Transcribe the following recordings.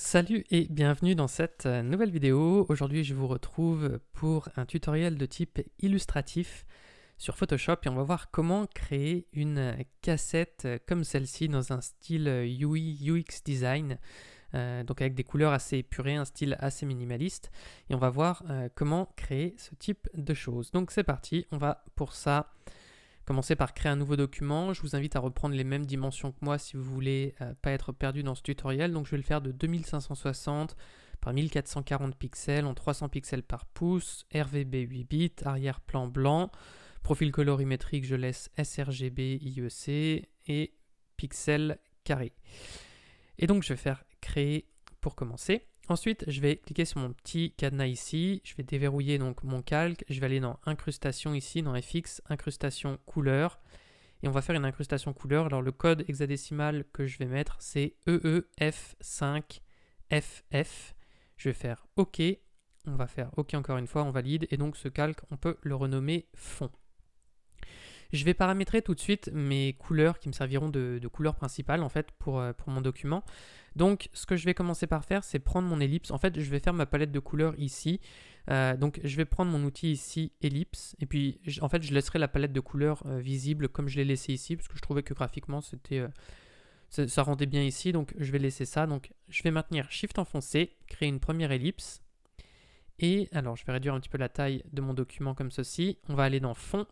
Salut et bienvenue dans cette euh, nouvelle vidéo. Aujourd'hui, je vous retrouve pour un tutoriel de type illustratif sur Photoshop et on va voir comment créer une cassette comme celle-ci dans un style UI euh, UX design. Euh, donc avec des couleurs assez épurées, un style assez minimaliste. Et on va voir comment créer ce type de choses. Donc c'est parti, on va pour ça Commencez par créer un nouveau document. Je vous invite à reprendre les mêmes dimensions que moi si vous voulez euh, pas être perdu dans ce tutoriel. Donc je vais le faire de 2560 par 1440 pixels en 300 pixels par pouce, RVB 8 bits, arrière-plan blanc, profil colorimétrique je laisse sRGB IEC et pixels carré. Et donc je vais faire créer pour commencer. Ensuite, je vais cliquer sur mon petit cadenas ici. Je vais déverrouiller donc mon calque. Je vais aller dans incrustation ici, dans FX, incrustation couleur. Et on va faire une incrustation couleur. Alors le code hexadécimal que je vais mettre, c'est EEF5FF. Je vais faire OK. On va faire OK encore une fois, on valide. Et donc ce calque, on peut le renommer fond. Je vais paramétrer tout de suite mes couleurs qui me serviront de, couleur principale en fait pour, euh, pour mon document. Donc ce que je vais commencer par faire c'est prendre mon ellipse. En fait je vais faire ma palette de couleurs ici. Euh, donc je vais prendre mon outil ici ellipse et puis en fait je laisserai la palette de couleurs euh, visible comme je l'ai laissé ici parce que je trouvais que graphiquement c'était... ça, ça rendait bien ici, donc je vais laisser ça. Donc je vais maintenir Shift enfoncé, créer une première ellipse. Et alors, je vais réduire un petit peu la taille de mon document comme ceci. On va aller dans Fond,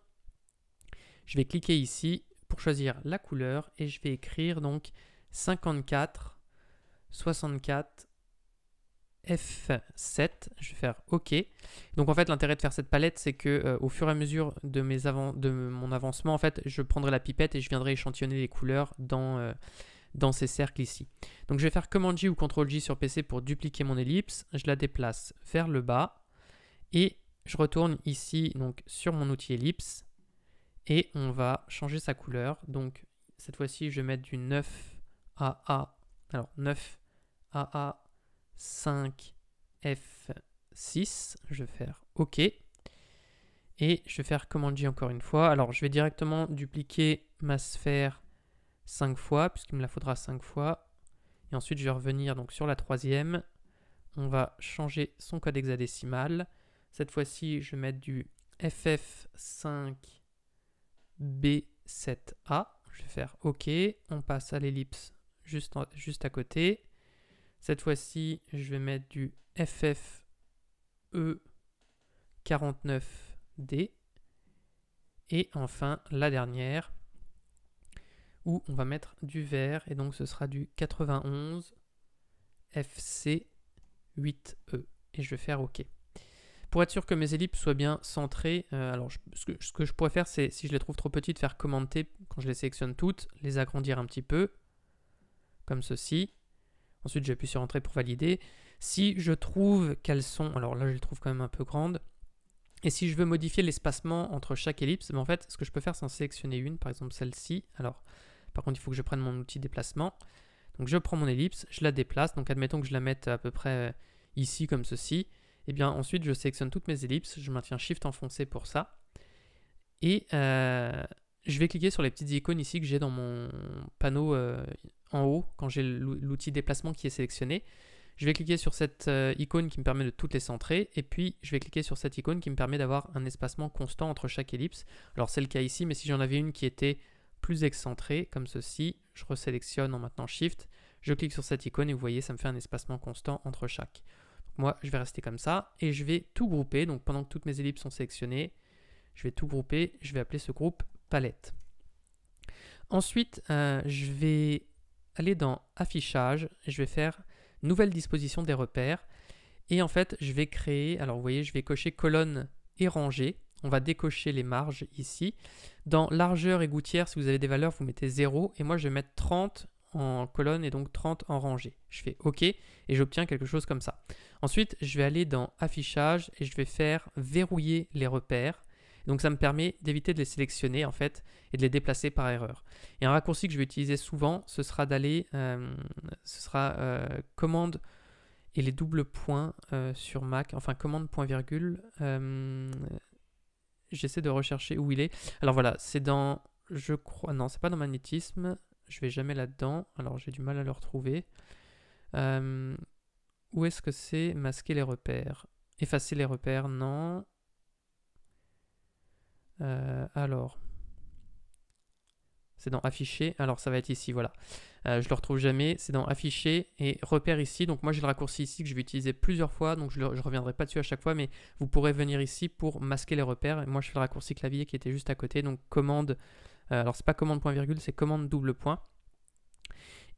je vais cliquer ici pour choisir la couleur et je vais écrire donc 54 64 F7, je vais faire OK. Donc en fait l'intérêt de faire cette palette c'est que euh, au fur et à mesure de, mes de mon avancement en fait je prendrai la pipette et je viendrai échantillonner les couleurs dans, euh, dans ces cercles ici. Donc je vais faire Command J ou Ctrl J sur PC pour dupliquer mon ellipse, je la déplace vers le bas et je retourne ici donc sur mon outil ellipse et on va changer sa couleur. Donc cette fois-ci, je vais mettre du 9 AA. Alors 9 AA 5 F6. Je vais faire OK. Et je vais faire commande J encore une fois. Alors je vais directement dupliquer ma sphère 5 fois, puisqu'il me la faudra 5 fois. Et ensuite je vais revenir donc sur la troisième. On va changer son code hexadécimal. Cette fois-ci, je vais mettre du FF5 B7A. Je vais faire OK. On passe à l'ellipse juste, juste à côté. Cette fois-ci, je vais mettre du FFE49D. Et enfin, la dernière, où on va mettre du vert. Et donc, ce sera du 91 FC8E. Et je vais faire OK. Pour être sûr que mes ellipses soient bien centrées, euh, alors ce, que, je pourrais faire, c'est si je les trouve trop petites, faire commenter quand je les sélectionne toutes, les agrandir un petit peu, comme ceci. Ensuite, j'appuie sur Entrée pour valider. Si je trouve qu'elles sont, alors là, je les trouve quand même un peu grandes. Et si je veux modifier l'espacement entre chaque ellipse, ben, en fait, ce que je peux faire, c'est en sélectionner une, par exemple celle-ci. Alors, par contre, il faut que je prenne mon outil déplacement. Donc, je prends mon ellipse, je la déplace. Donc, admettons que je la mette à peu près ici, comme ceci. Et eh bien ensuite, je sélectionne toutes mes ellipses, je maintiens Shift enfoncé pour ça. Et euh, je vais cliquer sur les petites icônes ici que j'ai dans mon panneau euh, en haut, quand j'ai l'outil déplacement qui est sélectionné. Je vais cliquer sur cette euh, icône qui me permet de toutes les centrer, et puis je vais cliquer sur cette icône qui me permet d'avoir un espacement constant entre chaque ellipse. Alors c'est le cas ici, mais si j'en avais une qui était plus excentrée, comme ceci, je resélectionne en maintenant Shift, je clique sur cette icône et vous voyez, ça me fait un espacement constant entre chaque. Moi, je vais rester comme ça et je vais tout grouper. Donc pendant que toutes mes ellipses sont sélectionnées, je vais tout grouper. Je vais appeler ce groupe palette. Ensuite, euh, je vais aller dans affichage. Je vais faire nouvelle disposition des repères. Et en fait, je vais créer, alors vous voyez, je vais cocher colonne et rangée. On va décocher les marges ici. Dans largeur et gouttière, si vous avez des valeurs, vous mettez 0. Et moi, je vais mettre 30 en colonne et donc 30 en rangée. Je fais OK et j'obtiens quelque chose comme ça. Ensuite, je vais aller dans Affichage et je vais faire Verrouiller les repères. Donc ça me permet d'éviter de les sélectionner en fait et de les déplacer par erreur. Et un raccourci que je vais utiliser souvent, ce sera d'aller, euh, ce sera euh, commande et les doubles points euh, sur Mac, enfin commande point virgule. J'essaie de rechercher où il est. Alors voilà, c'est dans, je crois, non, c'est pas dans magnétisme, je vais jamais là-dedans, alors j'ai du mal à le retrouver. Euh, où est-ce que c'est masquer les repères Effacer les repères, non. Euh, alors. C'est dans afficher. Alors ça va être ici, voilà. Je euh, je le retrouve jamais. C'est dans afficher et repère ici. Donc moi j'ai le raccourci ici que je vais utiliser plusieurs fois. Donc je ne reviendrai pas dessus à chaque fois. Mais vous pourrez venir ici pour masquer les repères. moi je fais le raccourci clavier qui était juste à côté. Donc commande euh, alors c'est pas commande point virgule, c'est commande double point.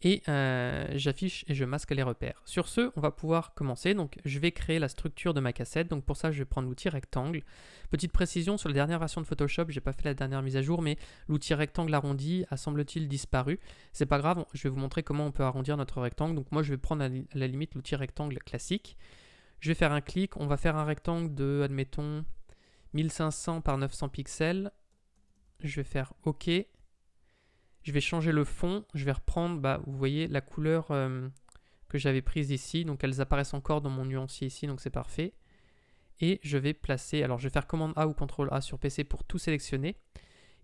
Et euh, j'affiche et je masque les repères. Sur ce, on va pouvoir commencer. Donc je vais créer la structure de ma cassette. Donc pour ça, je vais prendre l'outil rectangle. Petite précision sur la dernière version de Photoshop, j'ai pas fait la dernière mise à jour, mais l'outil rectangle arrondi a semble-t-il disparu. C'est pas grave, je vais vous montrer comment on peut arrondir notre rectangle. Donc moi, je vais prendre à la limite l'outil rectangle classique je vais faire un clic, on va faire un rectangle de, admettons, 1500 par 900 pixels, je vais faire OK. Je vais changer le fond. Je vais reprendre, bah, vous voyez, la couleur euh, que j'avais prise ici. Donc elles apparaissent encore dans mon nuancier ici, donc c'est parfait. Et je vais placer, alors je vais faire commande A ou contrôle A sur PC pour tout sélectionner.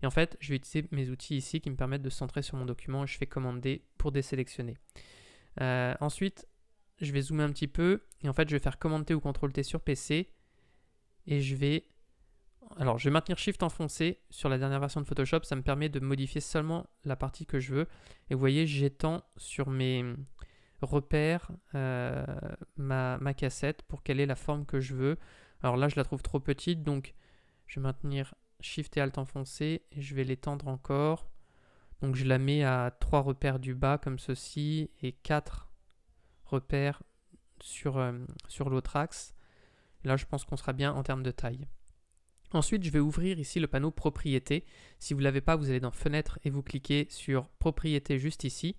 Et en fait, je vais utiliser mes outils ici qui me permettent de centrer sur mon document. je fais commande D pour désélectionner. Euh, ensuite, je vais zoomer un petit peu. Et en fait, je vais faire commande T ou contrôle T sur PC. Et je vais alors, je vais maintenir Shift enfoncé sur la dernière version de Photoshop. Ça me permet de modifier seulement la partie que je veux. Et vous voyez, j'étends sur mes repères euh, ma, cassette pour qu'elle ait la forme que je veux. Alors là, je la trouve trop petite, donc je vais maintenir Shift et Alt enfoncé. Et je vais l'étendre encore. Donc, je la mets à trois repères du bas, comme ceci, et quatre repères sur, euh, sur l'autre axe. là, je pense qu'on sera bien en termes de taille. Ensuite, je vais ouvrir ici le panneau propriété. Si vous ne l'avez pas, vous allez dans fenêtre et vous cliquez sur propriété juste ici.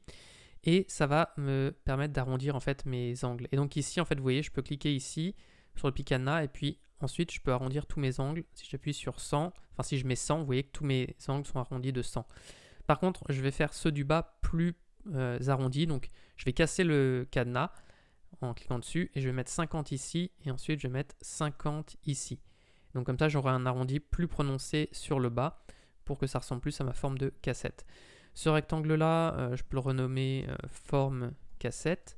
Et ça va me permettre d'arrondir en fait mes angles. Et donc ici, en fait, vous voyez, je peux cliquer ici sur le cadenas. et puis ensuite je peux arrondir tous mes angles. Si j'appuie sur 100, enfin si je mets 100, vous voyez que tous mes angles sont arrondis de 100. Par contre, je vais faire ceux du bas plus euh, arrondis. Donc je vais casser le cadenas en cliquant dessus et je vais mettre 50 ici et ensuite je vais mettre 50 ici. Donc comme ça, j'aurai un arrondi plus prononcé sur le bas pour que ça ressemble plus à ma forme de cassette. Ce rectangle-là, euh, je peux le renommer euh, forme cassette.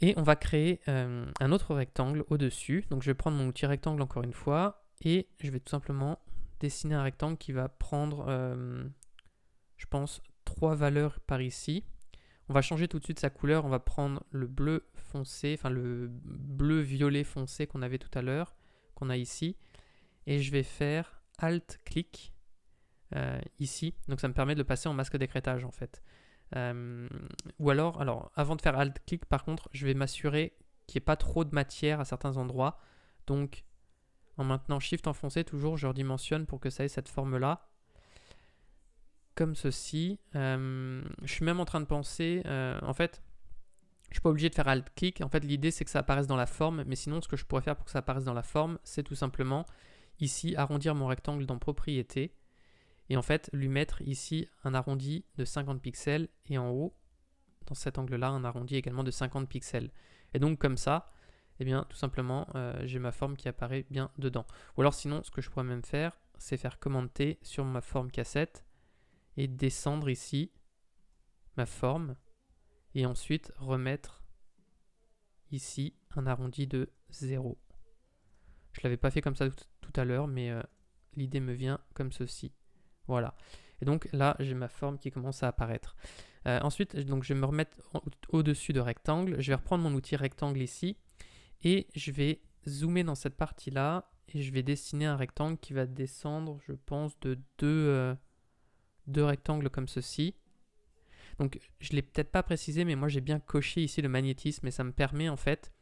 Et on va créer euh, un autre rectangle au-dessus. Donc je vais prendre mon outil rectangle encore une fois et je vais tout simplement dessiner un rectangle qui va prendre, je pense, trois valeurs par ici. On va changer tout de suite sa couleur. On va prendre le bleu foncé, enfin le bleu violet foncé qu'on avait tout à l'heure qu'on a ici. Et je vais faire Alt-clic euh, ici. Donc ça me permet de le passer en masque d'écrétage en fait. Euh, ou alors, alors, avant de faire Alt-clic, par contre, je vais m'assurer qu'il n'y ait pas trop de matière à certains endroits. Donc, en maintenant Shift enfoncé, toujours, je redimensionne pour que ça ait cette forme-là. Comme ceci. Euh, je suis même en train de penser, en fait, suis pas obligé de faire alt-click. En fait, l'idée, c'est que ça apparaisse dans la forme. Mais sinon, ce que je pourrais faire pour que ça apparaisse dans la forme, c'est tout simplement, ici, arrondir mon rectangle dans propriété. Et en fait, lui mettre ici un arrondi de 50 pixels. Et en haut, dans cet angle-là, un arrondi également de 50 pixels. Et donc, comme ça, eh bien, tout simplement, euh, j'ai ma forme qui apparaît bien dedans. Ou alors, sinon, ce que je pourrais même faire, c'est faire commenter sur ma forme cassette et descendre ici ma forme et ensuite remettre ici un arrondi de 0. Je l'avais pas fait comme ça tout à l'heure, mais euh, l'idée me vient comme ceci. Voilà. Et donc là, j'ai ma forme qui commence à apparaître. Euh, ensuite, donc, je vais me remettre au-dessus de rectangle. Je vais reprendre mon outil rectangle ici et je vais zoomer dans cette partie-là et je vais dessiner un rectangle qui va descendre, je pense, de deux, euh, deux rectangles comme ceci. Donc je ne l'ai peut-être pas précisé, mais moi j'ai bien coché ici le magnétisme et ça me permet en fait,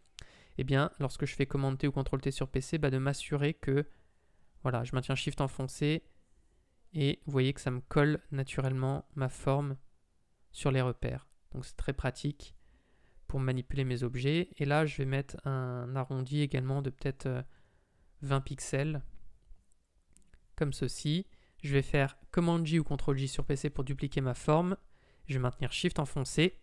eh bien, lorsque je fais commande T ou CTRL T sur PC, bah, de m'assurer que voilà, je maintiens Shift enfoncé et vous voyez que ça me colle naturellement ma forme sur les repères. Donc c'est très pratique pour manipuler mes objets. Et là, je vais mettre un arrondi également de peut-être 20 euh, pixels, comme ceci. Je vais faire commande J ou CTRL J sur PC pour dupliquer ma forme. Je vais maintenir Shift enfoncé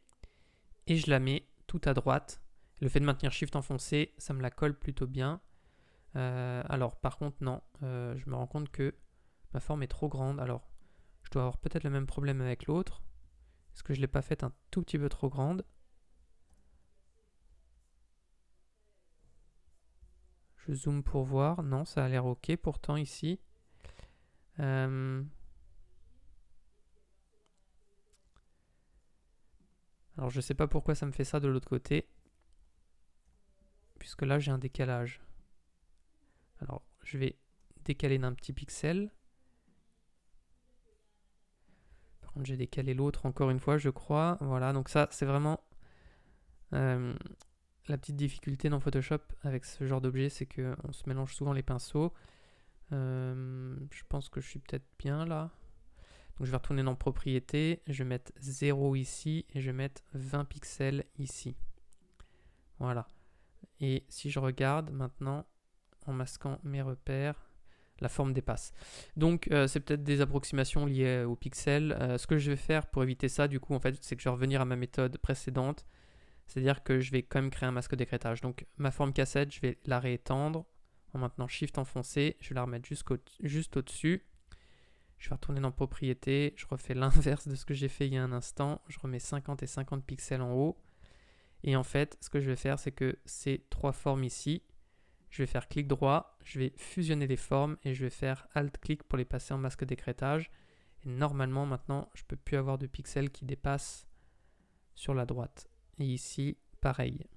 et je la mets tout à droite. Le fait de maintenir Shift enfoncé, ça me la colle plutôt bien. Euh, alors par contre, non, euh, je me rends compte que ma forme est trop grande. Alors, je dois avoir peut-être le même problème avec l'autre. Est-ce que je ne l'ai pas faite un tout petit peu trop grande Je zoome pour voir. Non, ça a l'air OK pourtant ici. Euh, Alors je sais pas pourquoi ça me fait ça de l'autre côté. Puisque là j'ai un décalage. Alors je vais décaler d'un petit pixel. Par contre j'ai décalé l'autre encore une fois je crois. Voilà donc ça c'est vraiment euh, la petite difficulté dans Photoshop avec ce genre d'objet c'est qu'on se mélange souvent les pinceaux. Euh, je pense que je suis peut-être bien là je vais retourner dans propriété, je vais mettre 0 ici et je vais mettre 20 pixels ici. Voilà. Et si je regarde maintenant, en masquant mes repères, la forme dépasse. Donc euh, c'est peut-être des approximations liées aux pixels. Euh, ce que je vais faire pour éviter ça, du coup, en fait, c'est que je vais revenir à ma méthode précédente. C'est-à-dire que je vais quand même créer un masque d'écrétage. Donc ma forme cassette, je vais la réétendre en maintenant Shift enfoncé. Je vais la remettre juste au-dessus. Je vais retourner dans propriété, je refais l'inverse de ce que j'ai fait il y a un instant, je remets 50 et 50 pixels en haut. Et en fait, ce que je vais faire, c'est que ces trois formes ici, je vais faire clic droit, je vais fusionner les formes et je vais faire Alt-clic pour les passer en masque d'écrétage. Et normalement, maintenant, je ne peux plus avoir de pixels qui dépassent sur la droite. Et ici, pareil.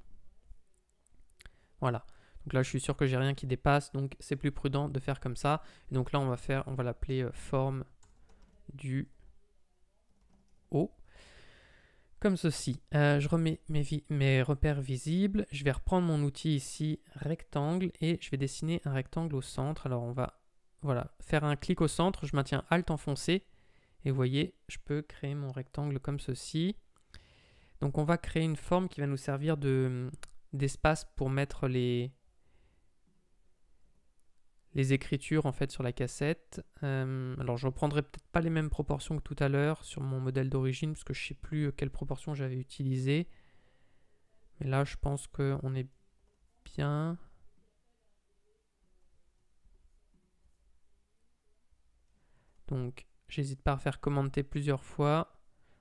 Voilà. Donc là, je suis sûr que j'ai rien qui dépasse, donc c'est plus prudent de faire comme ça. donc là, on va faire, on va l'appeler euh, forme du haut, comme ceci. Euh, je remets mes, repères visibles. Je vais reprendre mon outil ici, rectangle, et je vais dessiner un rectangle au centre. Alors on va voilà, faire un clic au centre. Je maintiens Alt enfoncé. Et vous voyez, je peux créer mon rectangle comme ceci. Donc on va créer une forme qui va nous servir d'espace pour mettre les, les écritures en fait sur la cassette. Euh, alors je reprendrai peut-être pas les mêmes proportions que tout à l'heure sur mon modèle d'origine parce que je sais plus euh, quelles proportions j'avais utilisé. Mais là je pense qu'on est bien. Donc j'hésite pas à faire commenter plusieurs fois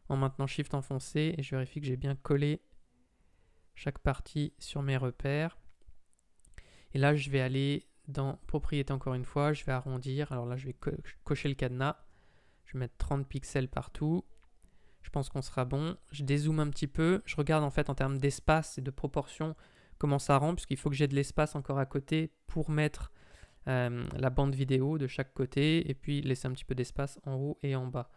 en maintenant Shift enfoncé et je vérifie que j'ai bien collé chaque partie sur mes repères. Et là je vais aller dans propriété encore une fois, je vais arrondir. Alors là, je vais cocher le cadenas. Je vais mettre 30 pixels partout. Je pense qu'on sera bon. Je dézoome un petit peu. Je regarde en fait en termes d'espace et de proportion comment ça rend, puisqu'il faut que j'ai de l'espace encore à côté pour mettre euh, la bande vidéo de chaque côté et puis laisser un petit peu d'espace en haut et en bas.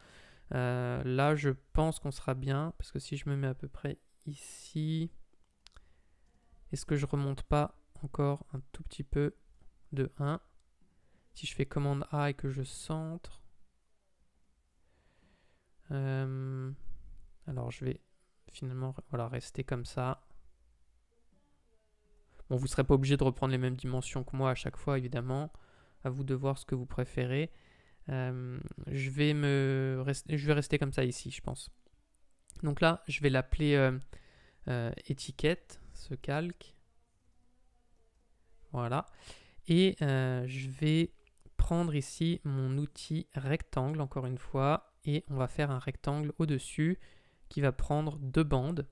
Euh, là, je pense qu'on sera bien, parce que si je me mets à peu près ici, est-ce que je remonte pas encore un tout petit peu de 1. Si je fais commande A et que je centre, euh, alors je vais finalement voilà, rester comme ça. Bon, vous ne serez pas obligé de reprendre les mêmes dimensions que moi à chaque fois, évidemment. À vous de voir ce que vous préférez. Euh, je, vais me rester, je vais rester comme ça ici, je pense. Donc là, je vais l'appeler euh, étiquette, ce calque. Voilà. Et euh, je vais prendre ici mon outil rectangle, encore une fois, et on va faire un rectangle au-dessus qui va prendre deux bandes.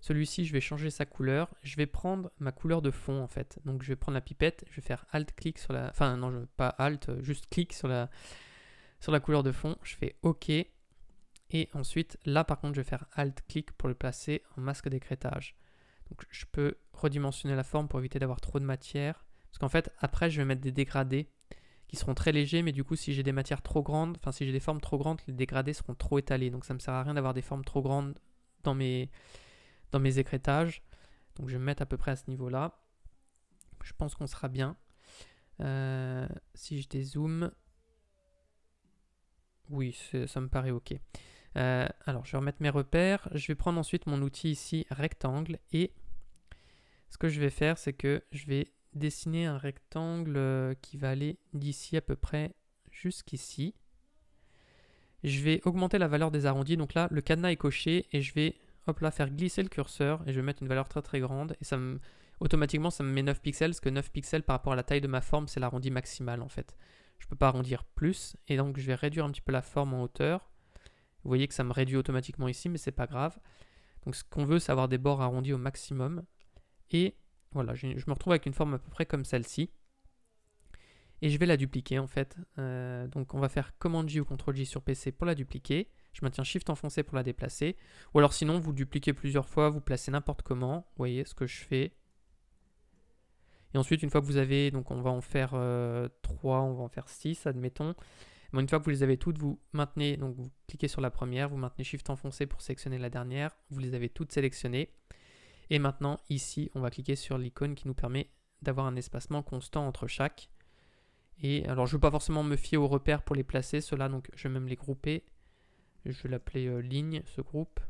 Celui-ci, je vais changer sa couleur. Je vais prendre ma couleur de fond, en fait. Donc, je vais prendre la pipette, je vais faire Alt-clic sur la... Enfin, non, je... pas Alt, juste clic sur la... sur la couleur de fond. Je fais OK. Et ensuite, là, par contre, je vais faire Alt-clic pour le placer en masque d'écrétage. Donc, je peux redimensionner la forme pour éviter d'avoir trop de matière. Parce qu'en fait, après, je vais mettre des dégradés qui seront très légers, mais du coup, si j'ai des matières trop grandes, enfin, si j'ai des formes trop grandes, les dégradés seront trop étalés. Donc, ça ne me sert à rien d'avoir des formes trop grandes dans mes, dans mes écrétages. Donc, je vais me mettre à peu près à ce niveau-là. Je pense qu'on sera bien. Euh, si je dézoome, oui, ça me paraît OK. Euh, alors, je vais remettre mes repères. Je vais prendre ensuite mon outil ici, rectangle, et ce que je vais faire, c'est que je vais dessiner un rectangle euh, qui va aller d'ici à peu près jusqu'ici. Je vais augmenter la valeur des arrondis. Donc là, le cadenas est coché et je vais hop là, faire glisser le curseur et je vais mettre une valeur très très grande. Et ça me, automatiquement, ça me met 9 pixels parce que 9 pixels par rapport à la taille de ma forme, c'est l'arrondi maximal en fait. Je ne peux pas arrondir plus et donc je vais réduire un petit peu la forme en hauteur. Vous voyez que ça me réduit automatiquement ici, mais c'est pas grave. Donc ce qu'on veut, c'est avoir des bords arrondis au maximum. Et voilà, je, me retrouve avec une forme à peu près comme celle-ci. Et je vais la dupliquer en fait. Euh, donc on va faire Command J ou Ctrl J sur PC pour la dupliquer. Je maintiens Shift enfoncé pour la déplacer. Ou alors sinon vous dupliquez plusieurs fois, vous placez n'importe comment. Vous voyez ce que je fais. Et ensuite une fois que vous avez, donc on va en faire 3, euh, on va en faire 6 admettons. une fois que vous les avez toutes, vous maintenez, donc vous cliquez sur la première, vous maintenez Shift enfoncé pour sélectionner la dernière, vous les avez toutes sélectionnées. Et maintenant, ici, on va cliquer sur l'icône qui nous permet d'avoir un espacement constant entre chaque. Et alors, je ne veux pas forcément me fier aux repères pour les placer, ceux-là, donc je vais même les grouper. Je vais l'appeler euh, ligne, ce groupe.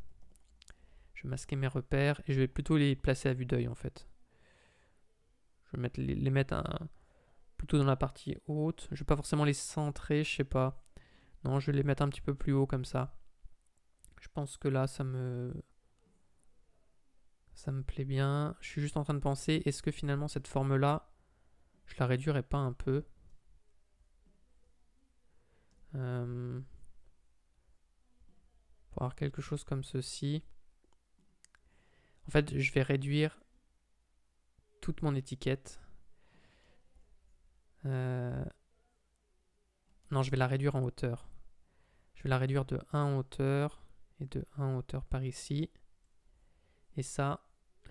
Je vais masquer mes repères et je vais plutôt les placer à vue d'œil, en fait. Je vais les, mettre plutôt dans la partie haute. Je ne vais pas forcément les centrer, je ne sais pas. Non, je vais les mettre un petit peu plus haut, comme ça. Je pense que là, ça me ça me plaît bien. Je suis juste en train de penser, est-ce que finalement cette forme-là, je la réduirais pas un peu euh, Pour avoir quelque chose comme ceci. En fait, je vais réduire toute mon étiquette. Euh, non, je vais la réduire en hauteur. Je vais la réduire de 1 en hauteur et de 1 en hauteur par ici. Et ça,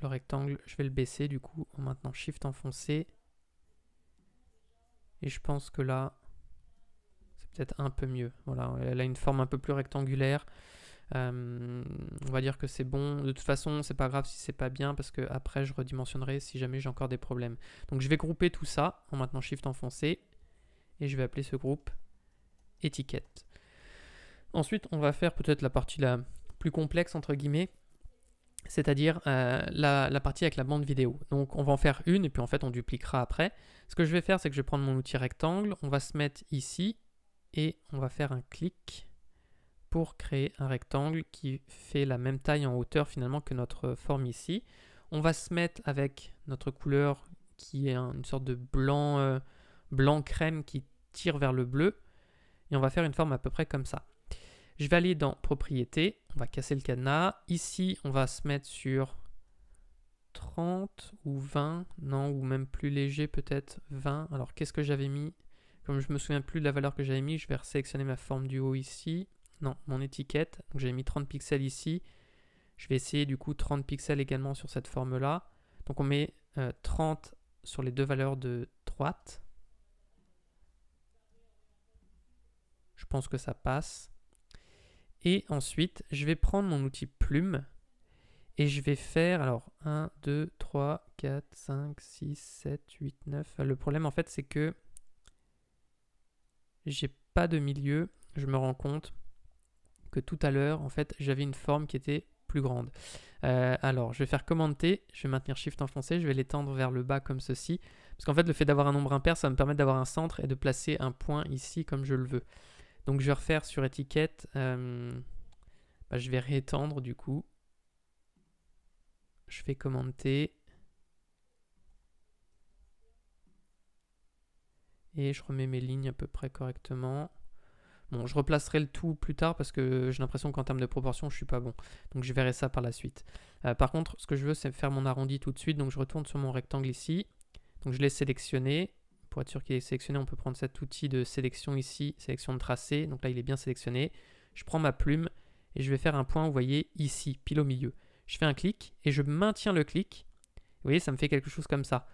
le rectangle, je vais le baisser du coup en maintenant Shift enfoncé. Et je pense que là, c'est peut-être un peu mieux. Voilà, elle a une forme un peu plus rectangulaire. Euh, on va dire que c'est bon. De toute façon, c'est pas grave si c'est pas bien parce que après je redimensionnerai si jamais j'ai encore des problèmes. Donc je vais grouper tout ça en maintenant Shift enfoncé et je vais appeler ce groupe étiquette. Ensuite, on va faire peut-être la partie la plus complexe entre guillemets c'est-à-dire euh, la, partie avec la bande vidéo. Donc on va en faire une et puis en fait on dupliquera après. Ce que je vais faire c'est que je vais prendre mon outil rectangle, on va se mettre ici et on va faire un clic pour créer un rectangle qui fait la même taille en hauteur finalement que notre forme ici. On va se mettre avec notre couleur qui est une sorte de blanc, euh, blanc crème qui tire vers le bleu et on va faire une forme à peu près comme ça. Je vais aller dans propriété, on va casser le cadenas. Ici, on va se mettre sur 30 ou 20, non, ou même plus léger peut-être, 20. Alors qu'est-ce que j'avais mis Comme je me souviens plus de la valeur que j'avais mis, je vais sélectionner ma forme du haut ici. Non, mon étiquette, donc j'avais mis 30 pixels ici. Je vais essayer du coup 30 pixels également sur cette forme-là. Donc on met 30 euh, sur les deux valeurs de droite. Je pense que ça passe. Et ensuite, je vais prendre mon outil plume et je vais faire alors 1, 2, 3, 4, 5, 6, 7, 8, 9. Le problème en fait c'est que j'ai pas de milieu. Je me rends compte que tout à l'heure en fait j'avais une forme qui était plus grande. Euh, alors je vais faire commenter, je vais maintenir Shift enfoncé, je vais l'étendre vers le bas comme ceci. Parce qu'en fait le fait d'avoir un nombre impair ça me permet d'avoir un centre et de placer un point ici comme je le veux. Donc je vais refaire sur étiquette. Euh, bah, je vais réétendre du coup. Je fais commenter. Et je remets mes lignes à peu près correctement. Bon, je replacerai le tout plus tard parce que j'ai l'impression qu'en termes de proportion, je ne suis pas bon. Donc je verrai ça par la suite. Euh, par contre, ce que je veux, c'est faire mon arrondi tout de suite. Donc je retourne sur mon rectangle ici. Donc je l'ai sélectionné. Pour être sûr qu'il est sélectionné, on peut prendre cet outil de sélection ici, sélection de tracé. Donc là, il est bien sélectionné. Je prends ma plume et je vais faire un point, vous voyez, ici, pile au milieu. Je fais un clic et je maintiens le clic. Vous voyez, ça me fait quelque chose comme ça.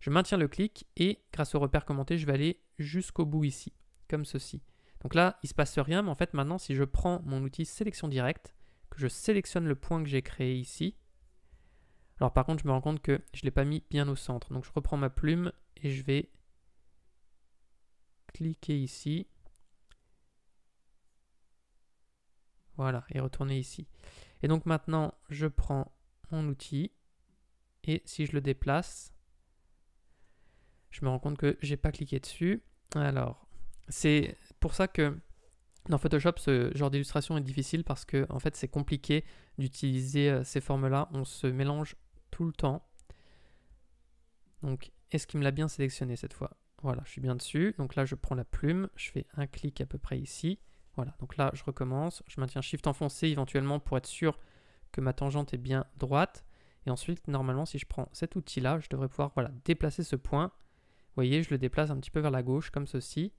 Je maintiens le clic et grâce au repère commenté, je vais aller jusqu'au bout ici, comme ceci. Donc là, il ne se passe rien, mais en fait maintenant, si je prends mon outil sélection directe, que je sélectionne le point que j'ai créé ici, alors par contre, je me rends compte que je ne l'ai pas mis bien au centre. Donc je reprends ma plume et je vais cliquez ici. Voilà, et retourner ici. Et donc maintenant, je prends mon outil et si je le déplace, je me rends compte que j'ai pas cliqué dessus. Alors, c'est pour ça que dans Photoshop, ce genre d'illustration est difficile parce que en fait, c'est compliqué d'utiliser euh, ces formes-là. On se mélange tout le temps. Donc, est-ce qu'il me l'a bien sélectionné cette fois voilà, je suis bien dessus. Donc là, je prends la plume, je fais un clic à peu près ici. Voilà, donc là, je recommence. Je maintiens Shift enfoncé éventuellement pour être sûr que ma tangente est bien droite. Et ensuite, normalement, si je prends cet outil-là, je devrais pouvoir voilà, déplacer ce point. Vous voyez, je le déplace un petit peu vers la gauche, comme ceci.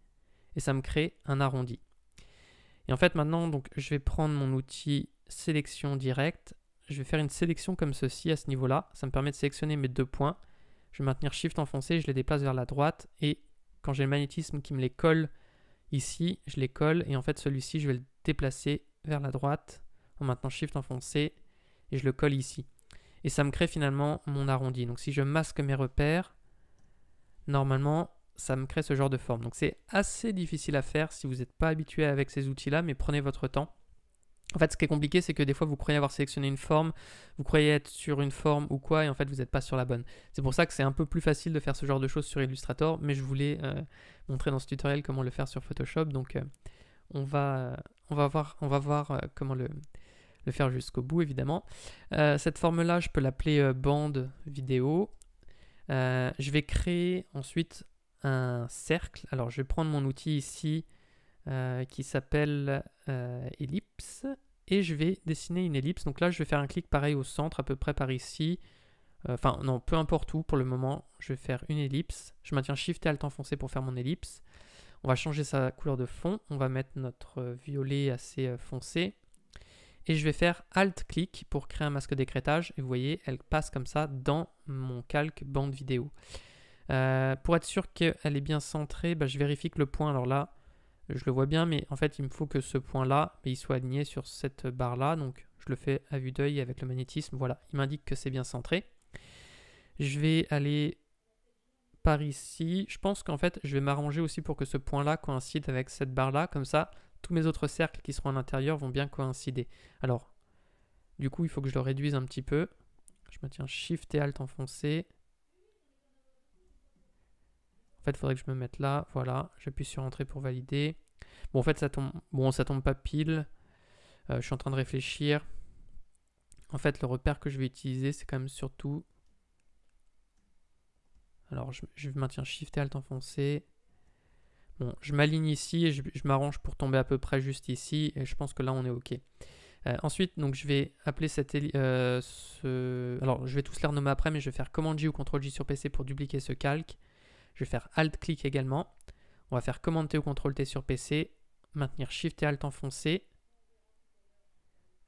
Et ça me crée un arrondi. Et en fait, maintenant, donc, je vais prendre mon outil sélection directe. Je vais faire une sélection comme ceci à ce niveau-là. Ça me permet de sélectionner mes deux points. Je vais maintenir Shift enfoncé, je les déplace vers la droite et quand j'ai le magnétisme qui me les colle ici, je les colle et en fait celui-ci, je vais le déplacer vers la droite en maintenant Shift enfoncé et je le colle ici. Et ça me crée finalement mon arrondi. Donc si je masque mes repères, normalement, ça me crée ce genre de forme. Donc c'est assez difficile à faire si vous n'êtes pas habitué avec ces outils-là, mais prenez votre temps. En fait, ce qui est compliqué, c'est que des fois, vous croyez avoir sélectionné une forme, vous croyez être sur une forme ou quoi, et en fait, vous n'êtes pas sur la bonne. C'est pour ça que c'est un peu plus facile de faire ce genre de choses sur Illustrator, mais je voulais euh, montrer dans ce tutoriel comment le faire sur Photoshop, donc euh, on, va, on va voir, on va voir euh, comment le, le faire jusqu'au bout, évidemment. cette forme-là, je peux l'appeler bande vidéo. je vais créer ensuite un cercle. Alors, je vais prendre mon outil ici, qui s'appelle ellipse et je vais dessiner une ellipse. Donc là, je vais faire un clic pareil au centre, à peu près par ici. Euh, enfin, non, peu importe où pour le moment, je vais faire une ellipse. Je maintiens Shift et Alt enfoncé pour faire mon ellipse. On va changer sa couleur de fond. On va mettre notre violet assez euh, foncé. Et je vais faire Alt-clic pour créer un masque d'écrétage. Et vous voyez, elle passe comme ça dans mon calque bande vidéo. Euh, pour être sûr qu'elle est bien centrée, bah, je vérifie que le point, alors là, je le vois bien, mais en fait, il me faut que ce point-là, il soit aligné sur cette barre-là. Donc, je le fais à vue d'œil avec le magnétisme. Voilà, il m'indique que c'est bien centré. Je vais aller par ici. Je pense qu'en fait, je vais m'arranger aussi pour que ce point-là coïncide avec cette barre-là. Comme ça, tous mes autres cercles qui seront à l'intérieur vont bien coïncider. Alors, du coup, il faut que je le réduise un petit peu. Je maintiens Shift et Alt enfoncés faudrait que je me mette là. Voilà, j'appuie sur Entrée pour valider. Bon, en fait, ça tombe, bon, ça tombe pas pile. Euh, je suis en train de réfléchir. En fait, le repère que je vais utiliser, c'est quand même surtout... Alors, je, maintiens Shift et Alt enfoncé. Bon, je m'aligne ici et je, m'arrange pour tomber à peu près juste ici. Et je pense que là, on est OK. Euh, ensuite, donc, je vais appeler cette... Euh, ce... Alors, je vais tous les renommer après, mais je vais faire Command-J ou Ctrl-J sur PC pour dupliquer ce calque. Je vais faire Alt-clic également. On va faire Command T ou Ctrl T sur PC, maintenir Shift et Alt enfoncé.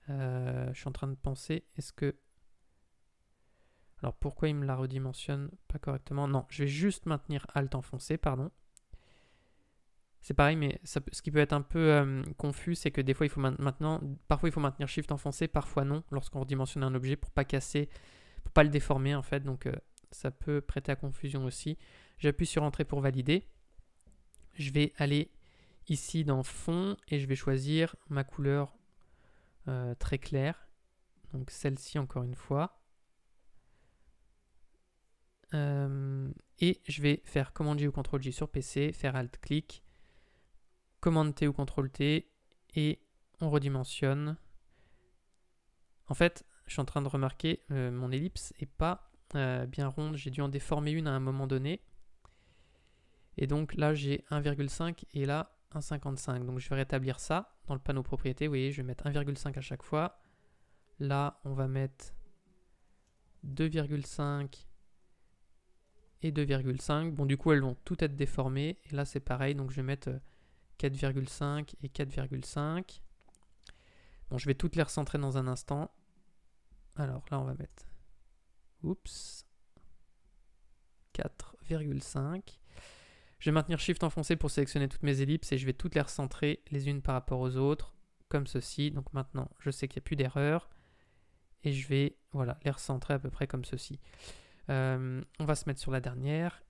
Euh, je suis en train de penser, est-ce que... Alors pourquoi il me la redimensionne pas correctement Non, je vais juste maintenir Alt enfoncé, pardon. C'est pareil, mais ce qui peut être un peu euh, confus, c'est que des fois, il faut maintenant, parfois il faut maintenir Shift enfoncé, parfois non, lorsqu'on redimensionne un objet pour pas casser, pour pas le déformer en fait. Donc euh, ça peut prêter à confusion aussi. J'appuie sur Entrée pour valider. Je vais aller ici dans Fond et je vais choisir ma couleur euh, très claire. Donc celle-ci encore une fois. Euh, et je vais faire Commande J ou Ctrl J sur PC, faire Alt clic, Commande T ou Ctrl T et on redimensionne. En fait, je suis en train de remarquer, euh, mon ellipse est pas bien ronde. J'ai dû en déformer une à un moment donné. Et donc là, j'ai 1,5 et là, 1,55. Donc je vais rétablir ça dans le panneau propriété. Vous voyez, je vais mettre 1,5 à chaque fois. Là, on va mettre 2,5 et 2,5. Bon, du coup, elles vont toutes être déformées. Et là, c'est pareil. Donc je vais mettre 4,5 euh, et 4,5. Bon, je vais toutes les recentrer dans un instant. Alors là, on va mettre... Oups. 4,5. Je vais maintenir Shift enfoncé pour sélectionner toutes mes ellipses et je vais toutes les recentrer les unes par rapport aux autres, comme ceci. Donc maintenant, je sais qu'il n'y a plus d'erreur. Et je vais voilà, les recentrer à peu près comme ceci. Euh, on va se mettre sur la dernière.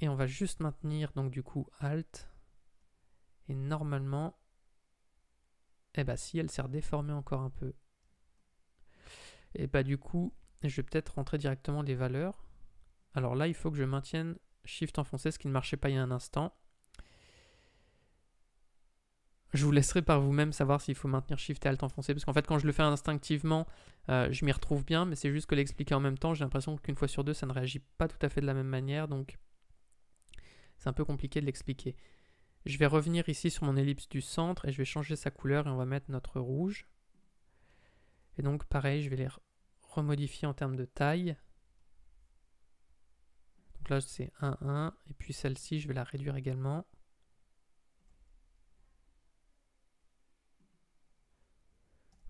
Et on va juste maintenir, donc du coup, Alt. Et normalement, eh bah si, elle s'est redéformée encore un peu. Et eh bah ben, du coup, je vais peut-être rentrer directement les valeurs. Alors là, il faut que je maintienne Shift enfoncé, ce qui ne marchait pas il y a un instant. Je vous laisserai par vous-même savoir s'il faut maintenir Shift et Alt enfoncé, parce qu'en fait, quand je le fais instinctivement, euh, je m'y retrouve bien, mais c'est juste que l'expliquer en même temps, j'ai l'impression qu'une fois sur deux, ça ne réagit pas tout à fait de la même manière, donc c'est un peu compliqué de l'expliquer. Je vais revenir ici sur mon ellipse du centre et je vais changer sa couleur et on va mettre notre rouge. Et donc, pareil, je vais les remodifier en termes de taille. Donc là, c'est 1, 1. Et puis celle-ci, je vais la réduire également.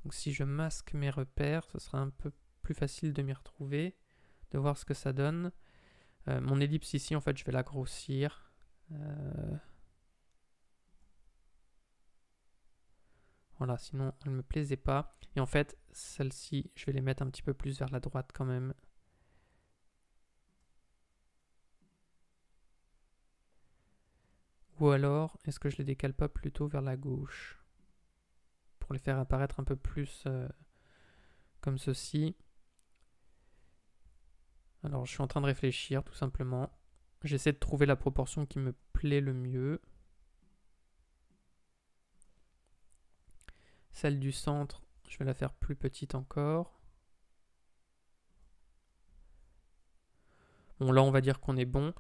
Donc si je masque mes repères, ce sera un peu plus facile de m'y retrouver, de voir ce que ça donne. Euh, mon ellipse ici, en fait, je vais la grossir. Euh, voilà, sinon elle ne me plaisait pas. Et en fait, celle-ci, je vais les mettre un petit peu plus vers la droite quand même. Ou alors, est-ce que je les décale pas plutôt vers la gauche Pour les faire apparaître un peu plus euh, comme ceci. Alors, je suis en train de réfléchir, tout simplement. J'essaie de trouver la proportion qui me plaît le mieux. Celle du centre, je vais la faire plus petite encore. Bon, là, on va dire qu'on est bon.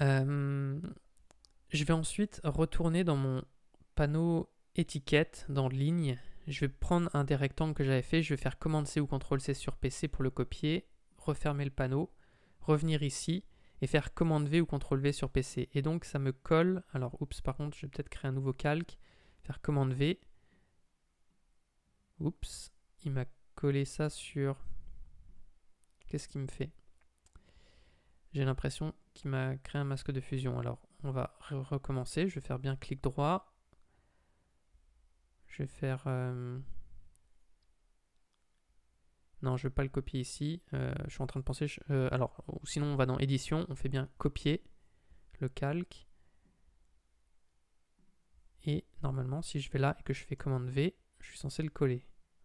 Euh, je vais ensuite retourner dans mon panneau étiquette, dans ligne. Je vais prendre un des rectangles que j'avais fait, je vais faire commande C ou CTRL C sur PC pour le copier, refermer le panneau, revenir ici et faire commande V ou CTRL V sur PC. Et donc ça me colle, alors oups par contre je vais peut-être créer un nouveau calque, faire commande V, oups, il m'a collé ça sur... Qu'est-ce qu'il me fait J'ai l'impression qu'il m'a créé un masque de fusion, alors on va recommencer. Je vais faire bien clic droit. Je vais faire... Euh, non, je ne vais pas le copier ici. Euh, je suis en train de penser... Euh, alors, sinon, on va dans édition. On fait bien copier le calque. Et normalement, si je vais là et que je fais commande V, je suis censé le coller.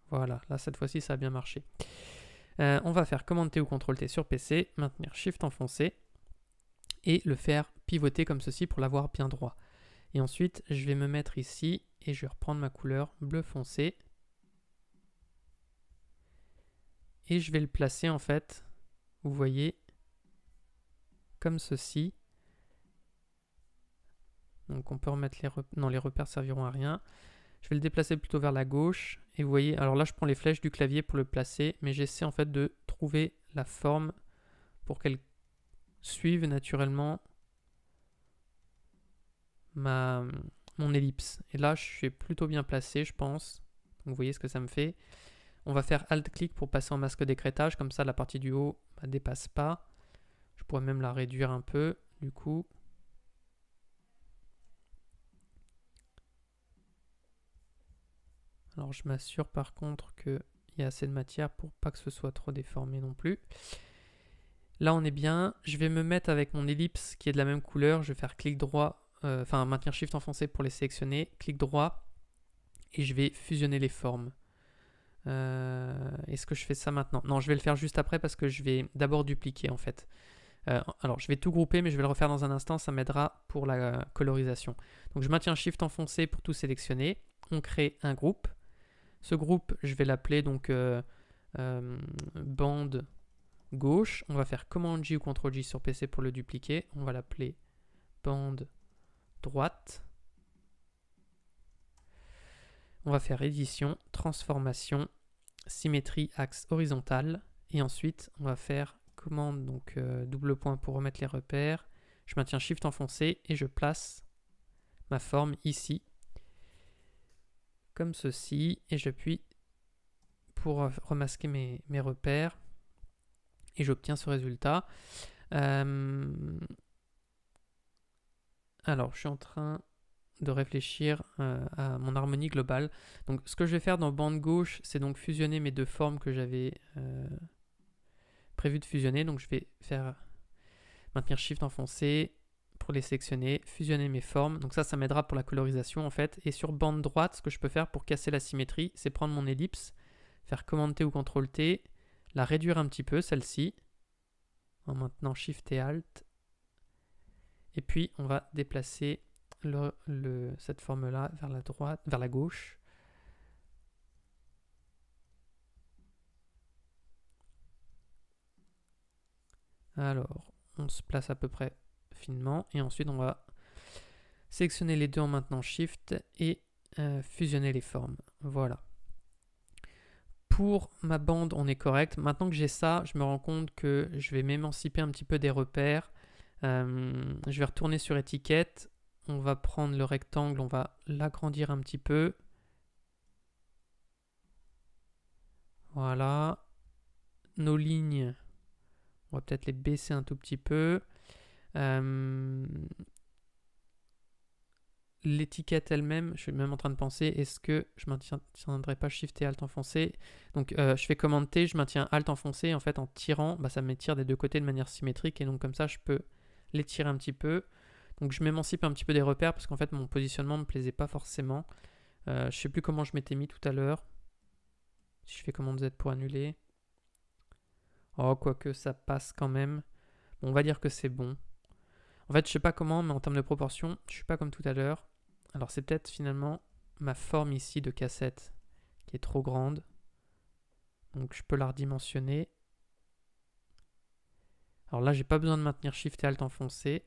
Voilà, là, cette fois-ci, ça a bien marché. on va faire commande T ou contrôle T sur PC, maintenir Shift enfoncé et le faire pivoter comme ceci pour l'avoir bien droit. Et ensuite, je vais me mettre ici et je vais reprendre ma couleur bleu foncé. Et je vais le placer en fait, vous voyez, comme ceci. Donc on peut remettre les repères. Non, les repères serviront à rien. Je vais le déplacer plutôt vers la gauche. Et vous voyez, alors là je prends les flèches du clavier pour le placer, mais j'essaie en fait de trouver la forme pour qu'elle suive naturellement ma, mon ellipse. Et là, je suis plutôt bien placé, je pense. vous voyez ce que ça me fait. On va faire Alt-clic pour passer en masque d'écrétage. Comme ça, la partie du haut ne bah, dépasse pas. Je pourrais même la réduire un peu, du coup. Alors, je m'assure par contre qu'il y a assez de matière pour pas que ce soit trop déformé non plus. Là, on est bien. Je vais me mettre avec mon ellipse qui est de la même couleur. Je vais faire clic droit euh, enfin maintenir Shift enfoncé pour les sélectionner, clic droit, et je vais fusionner les formes. Euh, est-ce que je fais ça maintenant Non, je vais le faire juste après parce que je vais d'abord dupliquer en fait. Euh, alors, je vais tout grouper, mais je vais le refaire dans un instant, ça m'aidera pour la colorisation. Donc, je maintiens Shift enfoncé pour tout sélectionner. On crée un groupe. Ce groupe, je vais l'appeler donc bande gauche. On va faire Command J ou Ctrl J sur PC pour le dupliquer. On va l'appeler bande gauche droite. On va faire édition, transformation, symétrie, axe horizontal. Et ensuite, on va faire commande, donc euh, double point pour remettre les repères. Je maintiens Shift enfoncé et je place ma forme ici, comme ceci. Et j'appuie pour remasquer mes, mes repères. Et j'obtiens ce résultat. Euh, alors, je suis en train de réfléchir euh, à mon harmonie globale. Donc, ce que je vais faire dans bande gauche, c'est donc fusionner mes deux formes que j'avais euh, prévu de fusionner. Donc, je vais faire maintenir Shift enfoncé pour les sélectionner, fusionner mes formes. Donc ça, ça m'aidera pour la colorisation en fait. Et sur bande droite, ce que je peux faire pour casser la symétrie, c'est prendre mon ellipse, faire commande T ou CTRL T, la réduire un petit peu, celle-ci, en maintenant Shift et Alt, et puis, on va déplacer cette forme-là vers la droite, vers la gauche. Alors, on se place à peu près finement. Et ensuite, on va sélectionner les deux en maintenant Shift et euh, fusionner les formes. Voilà. Pour ma bande, on est correct. Maintenant que j'ai ça, je me rends compte que je vais m'émanciper un petit peu des repères euh, je vais retourner sur étiquette. On va prendre le rectangle, on va l'agrandir un petit peu. Voilà. Nos lignes, on va peut-être les baisser un tout petit peu. Euh, l'étiquette elle-même, je suis même en train de penser, est-ce que je ne maintiendrai pas Shift et Alt enfoncé Donc euh, je fais commande T, je maintiens Alt enfoncé, en fait en tirant, bah, ça m'étire des deux côtés de manière symétrique, et donc comme ça je peux l'étirer un petit peu. Donc je m'émancipe un petit peu des repères parce qu'en fait mon positionnement ne me plaisait pas forcément. Euh, je sais plus comment je m'étais mis tout à l'heure. Si je fais commande Z pour annuler. Oh, quoique ça passe quand même. on va dire que c'est bon. En fait, je sais pas comment, mais en termes de proportion, je suis pas comme tout à l'heure. Alors c'est peut-être finalement ma forme ici de cassette qui est trop grande. Donc je peux la redimensionner. Alors là, j'ai pas besoin de maintenir Shift et Alt enfoncé.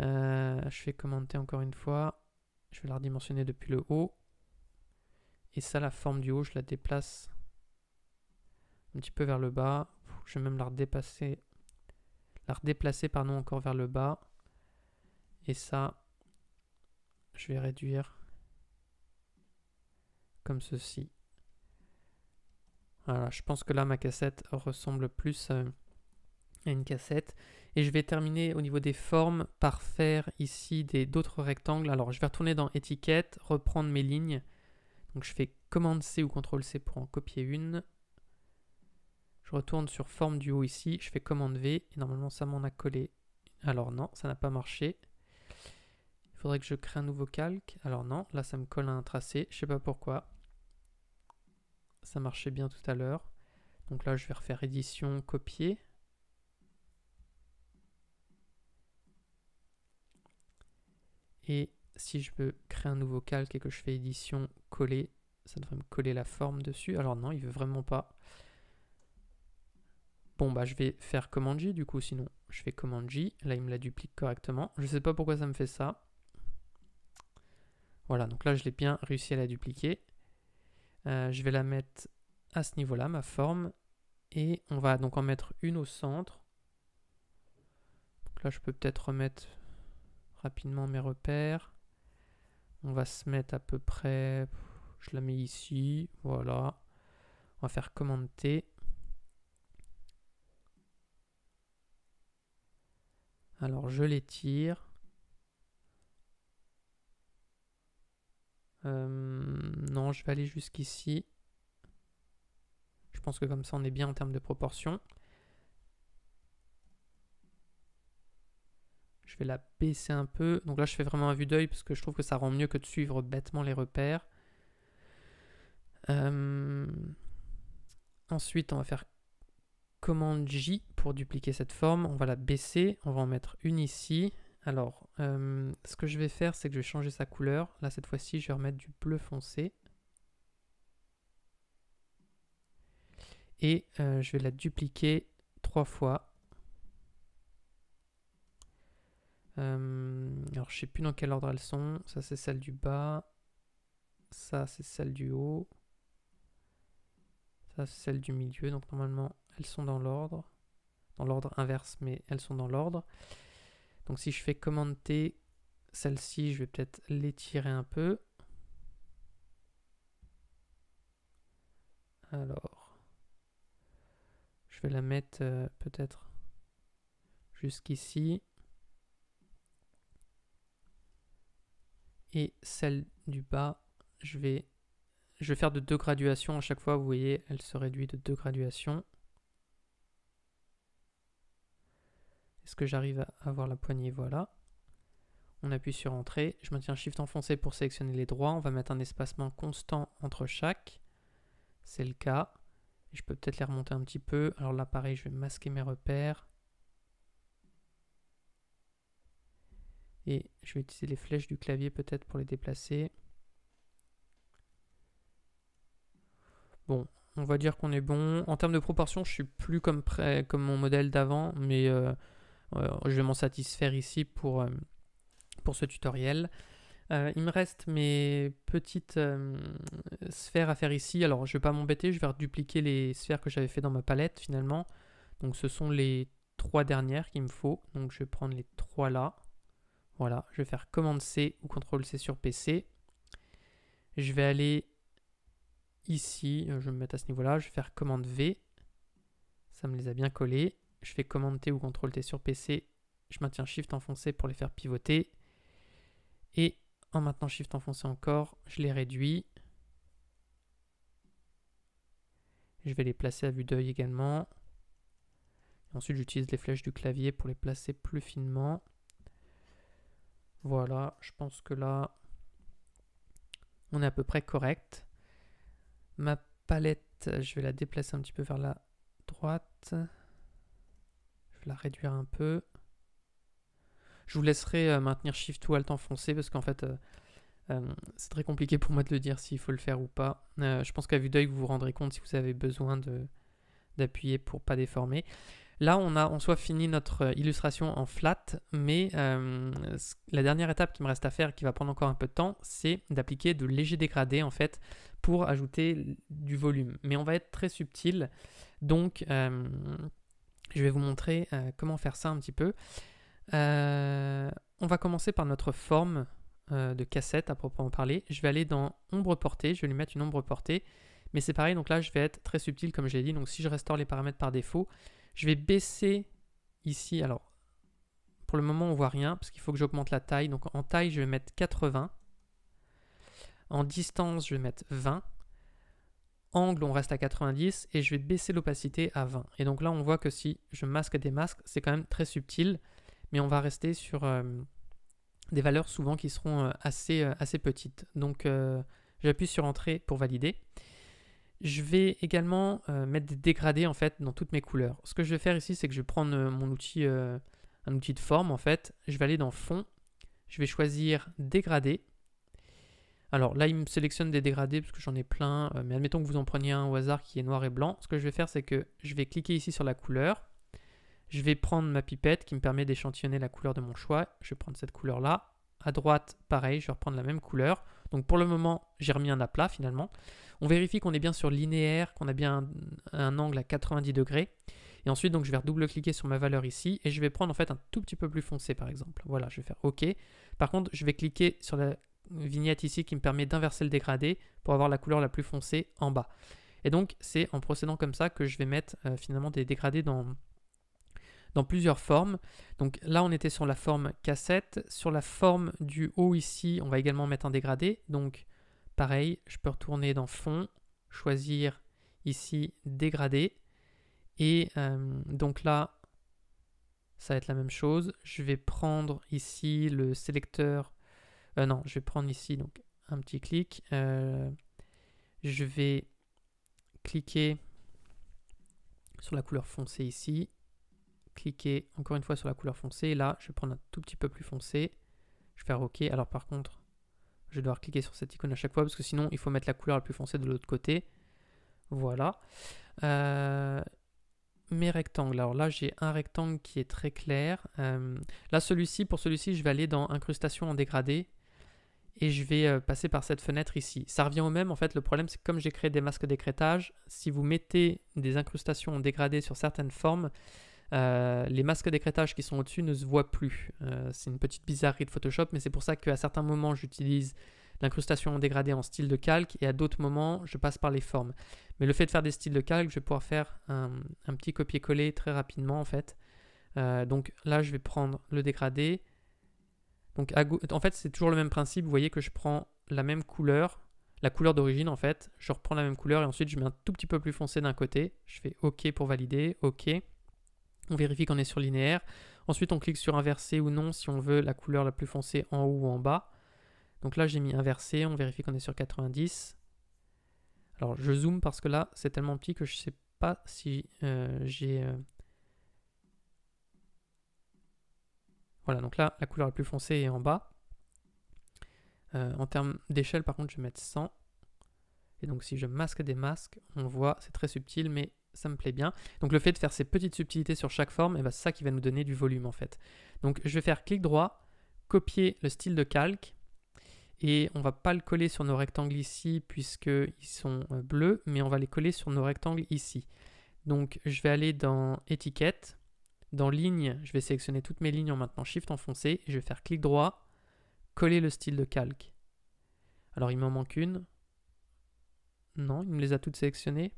Euh, je vais commenter encore une fois. Je vais la redimensionner depuis le haut. Et ça, la forme du haut, je la déplace un petit peu vers le bas. Je vais même la redépasser, la redéplacer encore vers le bas. Et ça, je vais réduire comme ceci je pense que là, ma cassette ressemble plus euh, à une cassette. Et je vais terminer au niveau des formes par faire ici d'autres rectangles. Alors, je vais retourner dans étiquette, reprendre mes lignes. Donc, je fais commande C ou ctrl C pour en copier une. Je retourne sur forme du haut ici, je fais commande V et normalement ça m'en a collé. Alors non, ça n'a pas marché. Il faudrait que je crée un nouveau calque. Alors non, là ça me colle à un tracé, je ne sais pas pourquoi ça marchait bien tout à l'heure. Donc là, je vais refaire édition, copier. Et si je veux créer un nouveau calque et que je fais édition, coller, ça devrait me coller la forme dessus. Alors non, il veut vraiment pas. Bon, bah je vais faire commande J du coup, sinon je fais commande J. Là, il me la duplique correctement. Je sais pas pourquoi ça me fait ça. Voilà, donc là, je l'ai bien réussi à la dupliquer. Euh, je vais la mettre à ce niveau-là, ma forme. Et on va donc en mettre une au centre. là, je peux peut-être remettre rapidement mes repères. On va se mettre à peu près... Je la mets ici, voilà. On va faire commande T. Alors, je l'étire. Euh, non, je vais aller jusqu'ici. Je pense que comme ça, on est bien en termes de proportion. Je vais la baisser un peu. Donc là, je fais vraiment un vue d'œil parce que je trouve que ça rend mieux que de suivre bêtement les repères. Euh, ensuite, on va faire commande J pour dupliquer cette forme. On va la baisser. On va en mettre une ici. Alors, euh, ce que je vais faire, c'est que je vais changer sa couleur. Là, cette fois-ci, je vais remettre du bleu foncé. Et euh, je vais la dupliquer trois fois. Euh, alors, je ne sais plus dans quel ordre elles sont. Ça, c'est celle du bas. Ça, c'est celle du haut. Ça, c'est celle du milieu. Donc, normalement, elles sont dans l'ordre. Dans l'ordre inverse, mais elles sont dans l'ordre. Donc si je fais commenter celle-ci, je vais peut-être l'étirer un peu. Alors, je vais la mettre euh, peut-être jusqu'ici. Et celle du bas, je vais, je vais faire de deux graduations à chaque fois. Vous voyez, elle se réduit de deux graduations. Est-ce que j'arrive à avoir la poignée Voilà. On appuie sur Entrée. Je maintiens Shift enfoncé pour sélectionner les droits. On va mettre un espacement constant entre chaque. C'est le cas. Je peux peut-être les remonter un petit peu. Alors là, pareil, je vais masquer mes repères. Et je vais utiliser les flèches du clavier peut-être pour les déplacer. Bon, on va dire qu'on est bon. En termes de proportion, je suis plus comme, mon modèle d'avant, mais euh, euh, je vais m'en satisfaire ici pour, euh, pour ce tutoriel. Euh, il me reste mes petites sphères à faire ici. Alors, je ne vais pas m'embêter, je vais redupliquer les sphères que j'avais fait dans ma palette finalement. Donc, ce sont les trois dernières qu'il me faut. Donc, je vais prendre les trois là. Voilà, je vais faire commande C ou Contrôle C sur PC. Je vais aller ici, je vais me mettre à ce niveau-là, je vais faire commande V. Ça me les a bien collés je fais commande T ou CTRL T sur PC, je maintiens Shift enfoncé pour les faire pivoter. Et en maintenant Shift enfoncé encore, je les réduis. Je vais les placer à vue d'œil également. ensuite, j'utilise les flèches du clavier pour les placer plus finement. Voilà, je pense que là, on est à peu près correct. Ma palette, je vais la déplacer un petit peu vers la droite la réduire un peu. Je vous laisserai euh, maintenir Shift ou Alt enfoncé parce qu'en fait, euh, euh, c'est très compliqué pour moi de le dire s'il faut le faire ou pas. je pense qu'à vue d'œil, vous vous rendrez compte si vous avez besoin d'appuyer pour pas déformer. Là, on a en soit fini notre illustration en flat, mais la dernière étape qui me reste à faire, qui va prendre encore un peu de temps, c'est d'appliquer de légers dégradés, en fait pour ajouter du volume. Mais on va être très subtil, donc je vais vous montrer euh, comment faire ça un petit peu. Euh, on va commencer par notre forme euh, de cassette à proprement parler. Je vais aller dans ombre portée, je vais lui mettre une ombre portée. Mais c'est pareil, donc là je vais être très subtil comme j'ai dit. Donc si je restaure les paramètres par défaut, je vais baisser ici. Alors pour le moment on voit rien parce qu'il faut que j'augmente la taille. Donc en taille je vais mettre 80. En distance je vais mettre 20 angle on reste à 90 et je vais baisser l'opacité à 20. Et donc là on voit que si je masque des masques, c'est quand même très subtil, mais on va rester sur euh, des valeurs souvent qui seront euh, assez, euh, assez petites. Donc j'appuie sur entrée pour valider. Je vais également mettre des dégradés en fait dans toutes mes couleurs. Ce que je vais faire ici c'est que je vais prendre mon outil, un outil de forme en fait, je vais aller dans fond, je vais choisir dégradé alors là, il me sélectionne des dégradés parce que j'en ai plein, euh, mais admettons que vous en preniez un au hasard qui est noir et blanc. Ce que je vais faire, c'est que je vais cliquer ici sur la couleur. Je vais prendre ma pipette qui me permet d'échantillonner la couleur de mon choix. Je vais prendre cette couleur-là. À droite, pareil, je vais reprendre la même couleur. Donc pour le moment, j'ai remis un aplat finalement. On vérifie qu'on est bien sur linéaire, qu'on a bien un, angle à 90 degrés. Et ensuite, donc, je vais double-cliquer sur ma valeur ici et je vais prendre en fait un tout petit peu plus foncé par exemple. Voilà, je vais faire OK. Par contre, je vais cliquer sur la vignette ici qui me permet d'inverser le dégradé pour avoir la couleur la plus foncée en bas. Et donc c'est en procédant comme ça que je vais mettre euh, finalement des dégradés dans, dans plusieurs formes. Donc là on était sur la forme cassette, sur la forme du haut ici on va également mettre un dégradé. Donc pareil, je peux retourner dans fond, choisir ici dégradé. Et euh, donc là, ça va être la même chose. Je vais prendre ici le sélecteur euh, non, je vais prendre ici donc un petit clic. Euh, je vais cliquer sur la couleur foncée ici. Cliquer encore une fois sur la couleur foncée. là, je vais prendre un tout petit peu plus foncé. Je vais faire OK. Alors par contre, je vais devoir cliquer sur cette icône à chaque fois parce que sinon, il faut mettre la couleur la plus foncée de l'autre côté. Voilà. Euh, mes rectangles. Alors là, j'ai un rectangle qui est très clair. là, celui-ci, pour celui-ci, je vais aller dans incrustation en dégradé et je vais euh, passer par cette fenêtre ici. Ça revient au même, en fait, le problème c'est que comme j'ai créé des masques d'écrétage, si vous mettez des incrustations dégradé sur certaines formes, euh, les masques d'écrétage qui sont au-dessus ne se voient plus. Euh, c'est une petite bizarrerie de Photoshop, mais c'est pour ça qu'à certains moments j'utilise l'incrustation dégradé en style de calque et à d'autres moments je passe par les formes. Mais le fait de faire des styles de calque, je vais pouvoir faire un, petit copier-coller très rapidement en fait. donc là je vais prendre le dégradé, donc en fait, c'est toujours le même principe. Vous voyez que je prends la même couleur, la couleur d'origine en fait. Je reprends la même couleur et ensuite je mets un tout petit peu plus foncé d'un côté. Je fais OK pour valider, OK. On vérifie qu'on est sur linéaire. Ensuite, on clique sur inverser ou non si on veut la couleur la plus foncée en haut ou en bas. Donc là, j'ai mis inversé, on vérifie qu'on est sur 90. Alors je zoome parce que là, c'est tellement petit que je ne sais pas si euh, j'ai... Euh, Voilà, donc là, la couleur la plus foncée est en bas. Euh, en termes d'échelle, par contre, je vais mettre 100. Et donc, si je masque des masques, on voit, c'est très subtil, mais ça me plaît bien. Donc, le fait de faire ces petites subtilités sur chaque forme, eh ben, c'est ça qui va nous donner du volume, en fait. Donc, je vais faire clic droit, copier le style de calque. Et on ne va pas le coller sur nos rectangles ici, puisqu'ils sont euh, bleus, mais on va les coller sur nos rectangles ici. Donc, je vais aller dans étiquette, dans ligne, je vais sélectionner toutes mes lignes en maintenant Shift enfoncé et je vais faire clic droit, coller le style de calque. Alors il m'en manque une. Non, il me les a toutes sélectionnées.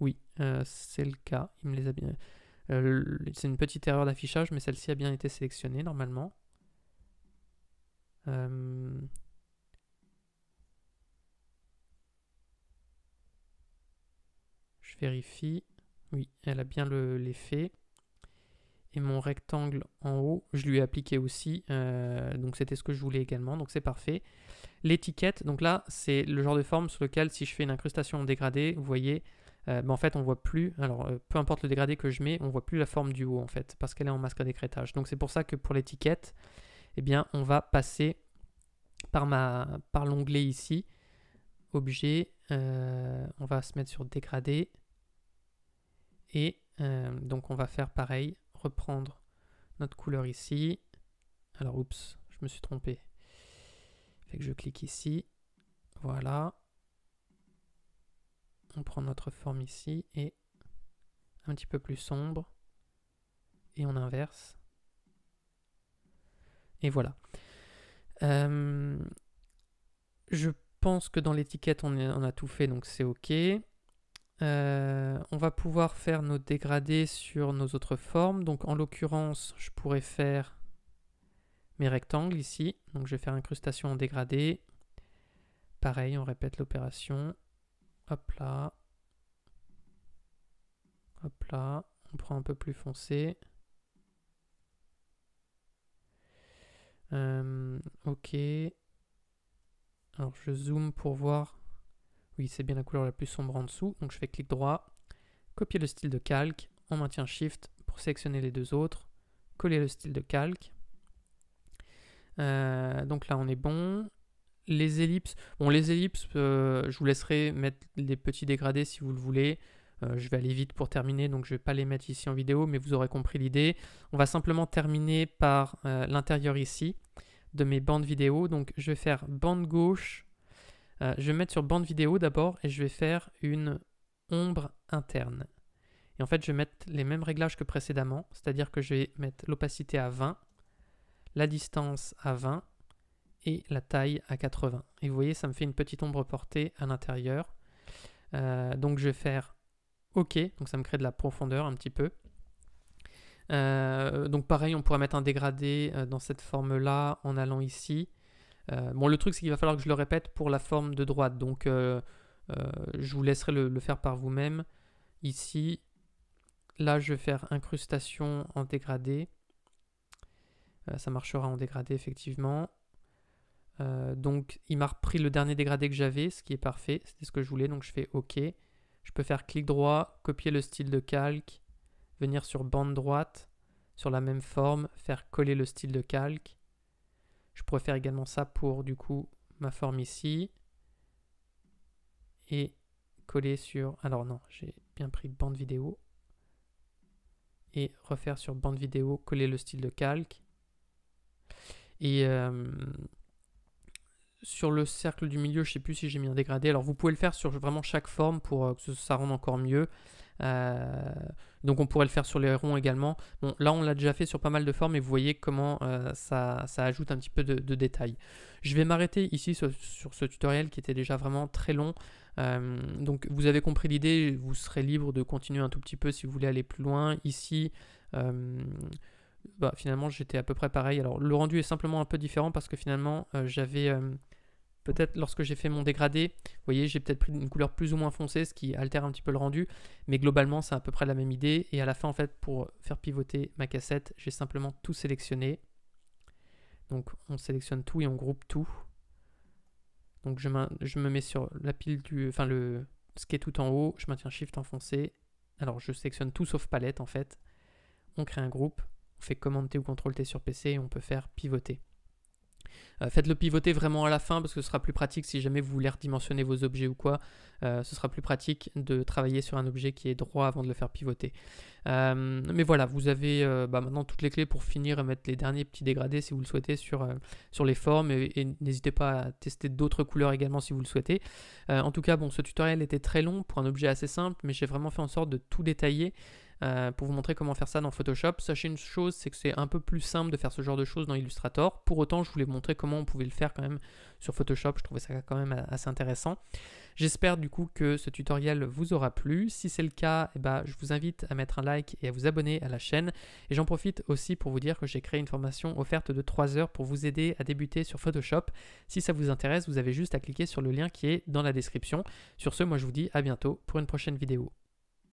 Oui, euh, c'est le cas. Il me les a bien. Euh, c'est une petite erreur d'affichage, mais celle-ci a bien été sélectionnée normalement. Euh, je vérifie. Oui, elle a bien l'effet. et mon rectangle en haut, je lui ai appliqué aussi. Euh, donc c'était ce que je voulais également, donc c'est parfait. L'étiquette, donc là, c'est le genre de forme sur lequel si je fais une incrustation en dégradé, vous voyez, euh, ben, en fait on voit plus, alors euh, peu importe le dégradé que je mets, on voit plus la forme du haut en fait, parce qu'elle est en masque à décrétage. Donc c'est pour ça que pour l'étiquette, eh bien on va passer par, par l'onglet ici, objet, on va se mettre sur dégradé, et euh, donc on va faire pareil, reprendre notre couleur ici. Alors oups, je me suis trompé. Fait que je clique ici. Voilà. On prend notre forme ici et un petit peu plus sombre. Et on inverse. Et voilà. Euh, je pense que dans l'étiquette, on, on, a tout fait, donc c'est OK. Euh, on va pouvoir faire nos dégradés sur nos autres formes. Donc en l'occurrence, je pourrais faire mes rectangles ici. Donc je vais faire incrustation en dégradé. Pareil, on répète l'opération. Hop là. Hop là. On prend un peu plus foncé. Euh, ok. Alors je zoome pour voir oui, c'est bien la couleur la plus sombre en dessous. Donc je fais clic droit, copier le style de calque, on maintient Shift pour sélectionner les deux autres, coller le style de calque. Euh, donc là, on est bon. Les ellipses, bon, les ellipses, euh, je vous laisserai mettre les petits dégradés si vous le voulez. Euh, je vais aller vite pour terminer, donc je ne vais pas les mettre ici en vidéo, mais vous aurez compris l'idée. On va simplement terminer par l'intérieur ici de mes bandes vidéo. Donc je vais faire bande gauche, euh, je vais mettre sur bande vidéo d'abord et je vais faire une ombre interne. Et en fait, je vais mettre les mêmes réglages que précédemment, c'est-à-dire que je vais mettre l'opacité à 20, la distance à 20 et la taille à 80. Et vous voyez, ça me fait une petite ombre portée à l'intérieur. Euh, donc je vais faire OK, donc ça me crée de la profondeur un petit peu. Euh, donc pareil, on pourrait mettre un dégradé dans cette forme-là en allant ici. Euh, bon, le truc, c'est qu'il va falloir que je le répète pour la forme de droite. Donc, euh, euh, je vous laisserai le, le faire par vous-même. Ici, là, je vais faire incrustation en dégradé. ça marchera en dégradé, effectivement. donc, il m'a repris le dernier dégradé que j'avais, ce qui est parfait. C'était ce que je voulais, donc je fais OK. Je peux faire clic droit, copier le style de calque, venir sur bande droite, sur la même forme, faire coller le style de calque je pourrais faire également ça pour du coup ma forme ici et coller sur... Alors non, j'ai bien pris bande vidéo et refaire sur bande vidéo, coller le style de calque. Et euh, sur le cercle du milieu, je ne sais plus si j'ai mis un dégradé. Alors vous pouvez le faire sur vraiment chaque forme pour euh, que ça rende encore mieux. Euh, donc on pourrait le faire sur les ronds également. là on l'a déjà fait sur pas mal de formes et vous voyez comment euh, ça, ajoute un petit peu de, détails. Je vais m'arrêter ici sur, ce tutoriel qui était déjà vraiment très long. Euh, donc vous avez compris l'idée, vous serez libre de continuer un tout petit peu si vous voulez aller plus loin. Ici, bah, finalement j'étais à peu près pareil. Alors le rendu est simplement un peu différent parce que finalement j'avais... Peut-être lorsque j'ai fait mon dégradé, vous voyez, j'ai peut-être pris une couleur plus ou moins foncée, ce qui altère un petit peu le rendu. Mais globalement, c'est à peu près la même idée. Et à la fin, en fait, pour faire pivoter ma cassette, j'ai simplement tout sélectionné. Donc on sélectionne tout et on groupe tout. Donc je, me mets sur la pile du... Enfin, le, ce qui est tout en haut. Je maintiens Shift enfoncé. Alors je sélectionne tout sauf palette, en fait. On crée un groupe. On fait commande T ou CTRL T sur PC et on peut faire pivoter. Euh, faites-le pivoter vraiment à la fin parce que ce sera plus pratique si jamais vous voulez redimensionner vos objets ou quoi. Euh, ce sera plus pratique de travailler sur un objet qui est droit avant de le faire pivoter. Euh, mais voilà, vous avez bah, maintenant toutes les clés pour finir et mettre les derniers petits dégradés si vous le souhaitez sur, sur les formes et, et n'hésitez pas à tester d'autres couleurs également si vous le souhaitez. en tout cas, bon, ce tutoriel était très long pour un objet assez simple, mais j'ai vraiment fait en sorte de tout détailler. Euh, pour vous montrer comment faire ça dans Photoshop. Sachez une chose, c'est que c'est un peu plus simple de faire ce genre de choses dans Illustrator. Pour autant, je voulais vous montrer comment on pouvait le faire quand même sur Photoshop. Je trouvais ça quand même assez intéressant. J'espère du coup que ce tutoriel vous aura plu. Si c'est le cas, eh ben, je vous invite à mettre un like et à vous abonner à la chaîne. Et j'en profite aussi pour vous dire que j'ai créé une formation offerte de 3 heures pour vous aider à débuter sur Photoshop. Si ça vous intéresse, vous avez juste à cliquer sur le lien qui est dans la description. Sur ce, moi je vous dis à bientôt pour une prochaine vidéo.